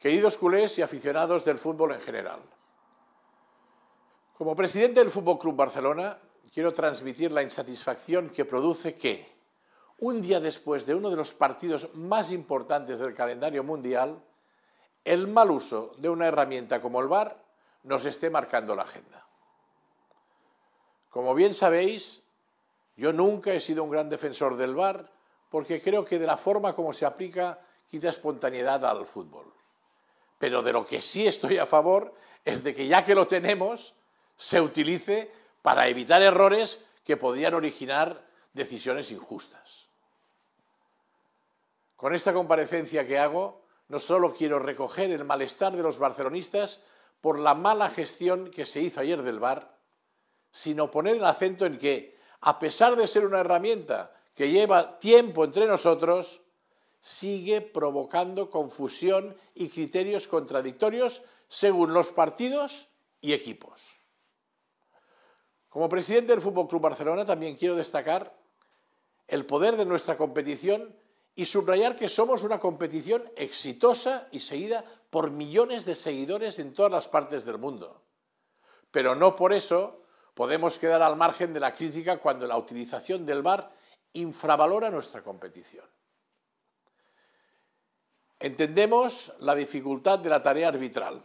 Queridos culés y aficionados del fútbol en general, como presidente del Fútbol Club Barcelona, quiero transmitir la insatisfacción que produce que, un día después de uno de los partidos más importantes del calendario mundial, el mal uso de una herramienta como el VAR nos esté marcando la agenda. Como bien sabéis, yo nunca he sido un gran defensor del VAR porque creo que de la forma como se aplica quita espontaneidad al fútbol. Pero de lo que sí estoy a favor es de que ya que lo tenemos, se utilice para evitar errores que podrían originar decisiones injustas. Con esta comparecencia que hago, no solo quiero recoger el malestar de los barcelonistas por la mala gestión que se hizo ayer del bar, sino poner el acento en que, a pesar de ser una herramienta que lleva tiempo entre nosotros, sigue provocando confusión y criterios contradictorios según los partidos y equipos. Como presidente del Fútbol Club Barcelona también quiero destacar el poder de nuestra competición y subrayar que somos una competición exitosa y seguida por millones de seguidores en todas las partes del mundo. Pero no por eso podemos quedar al margen de la crítica cuando la utilización del bar infravalora nuestra competición. Entendemos la dificultad de la tarea arbitral,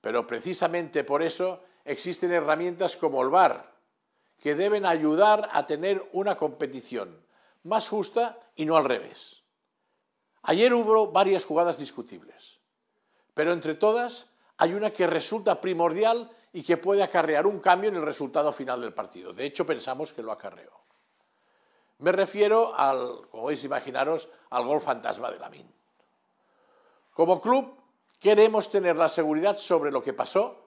pero precisamente por eso existen herramientas como el VAR, que deben ayudar a tener una competición más justa y no al revés. Ayer hubo varias jugadas discutibles, pero entre todas hay una que resulta primordial y que puede acarrear un cambio en el resultado final del partido. De hecho, pensamos que lo acarreó. Me refiero al, como podéis imaginaros, al gol fantasma de la MINT. Como club queremos tener la seguridad sobre lo que pasó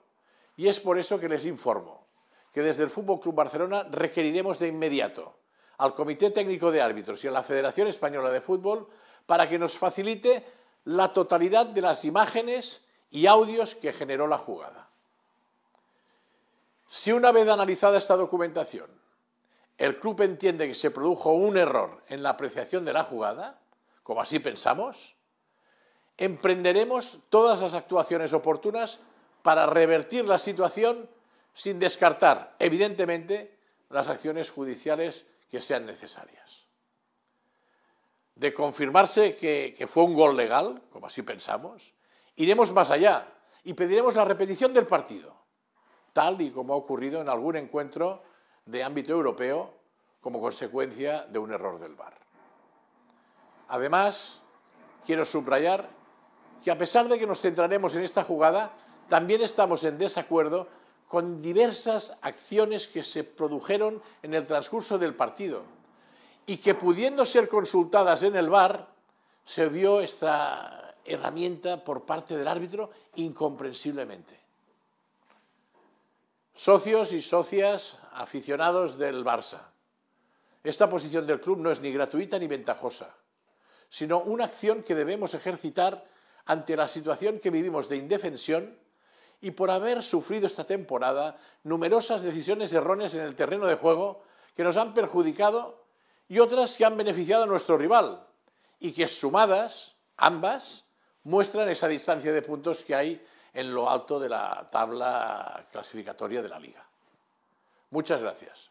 y es por eso que les informo que desde el Fútbol Club Barcelona requeriremos de inmediato al Comité Técnico de Árbitros y a la Federación Española de Fútbol para que nos facilite la totalidad de las imágenes y audios que generó la jugada. Si una vez analizada esta documentación, el club entiende que se produjo un error en la apreciación de la jugada, como así pensamos, emprenderemos todas las actuaciones oportunas para revertir la situación sin descartar, evidentemente, las acciones judiciales que sean necesarias. De confirmarse que, fue un gol legal, como así pensamos, iremos más allá y pediremos la repetición del partido, tal y como ha ocurrido en algún encuentro de ámbito europeo como consecuencia de un error del VAR. Además, quiero subrayar que a pesar de que nos centraremos en esta jugada, también estamos en desacuerdo con diversas acciones que se produjeron en el transcurso del partido y que pudiendo ser consultadas en el VAR, se vio esta herramienta por parte del árbitro incomprensiblemente. Socios y socias aficionados del Barça, esta posición del club no es ni gratuita ni ventajosa, sino una acción que debemos ejercitar ante la situación que vivimos de indefensión y por haber sufrido esta temporada numerosas decisiones erróneas en el terreno de juego que nos han perjudicado y otras que han beneficiado a nuestro rival y que sumadas, ambas, muestran esa distancia de puntos que hay en lo alto de la tabla clasificatoria de la liga. Muchas gracias.